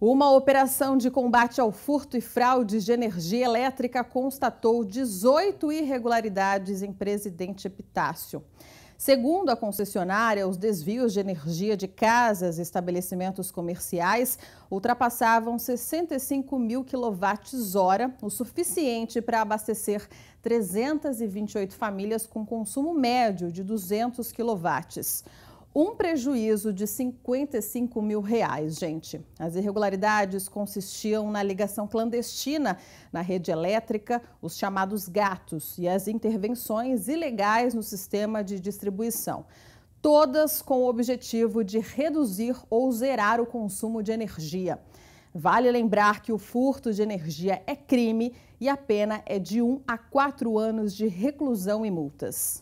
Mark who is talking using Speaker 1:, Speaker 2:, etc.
Speaker 1: Uma operação de combate ao furto e fraudes de energia elétrica constatou 18 irregularidades em Presidente Epitácio. Segundo a concessionária, os desvios de energia de casas e estabelecimentos comerciais ultrapassavam 65 mil quilowatts-hora, o suficiente para abastecer 328 famílias com consumo médio de 200 quilowatts um prejuízo de 55 mil reais, gente. As irregularidades consistiam na ligação clandestina na rede elétrica, os chamados gatos e as intervenções ilegais no sistema de distribuição. Todas com o objetivo de reduzir ou zerar o consumo de energia. Vale lembrar que o furto de energia é crime e a pena é de 1 a 4 anos de reclusão e multas.